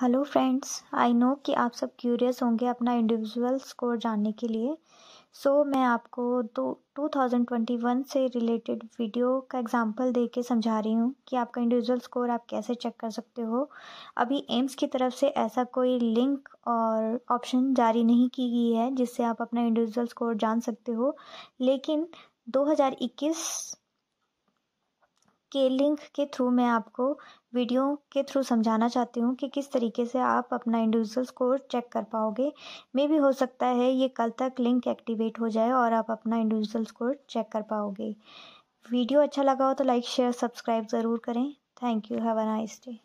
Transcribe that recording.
hello friends I know कि आप सब क्यूरियस होंगे अपना इंडिविजुअल स्कोर जानने के लिए सो so, मैं आपको दो टू थाउजेंड ट्वेंटी वन से रिलेटेड वीडियो का एग्जांपल दे के समझा रही हूँ कि आपका इंडिविजुअल स्कोर आप कैसे चेक कर सकते हो अभी एम्स की तरफ से ऐसा कोई लिंक और ऑप्शन जारी नहीं की गई है जिससे आप अपना इंडिविजुअल स्कोर जान सकते हो लेकिन दो हज़ार इक्कीस के लिंक के थ्रू मैं आपको वीडियो के थ्रू समझाना चाहती हूँ कि किस तरीके से आप अपना इंडिविजुअल स्कोर चेक कर पाओगे मे भी हो सकता है ये कल तक लिंक एक्टिवेट हो जाए और आप अपना इंडिविजुअल स्कोर चेक कर पाओगे वीडियो अच्छा लगा हो तो लाइक शेयर सब्सक्राइब ज़रूर करें thank you have a nice day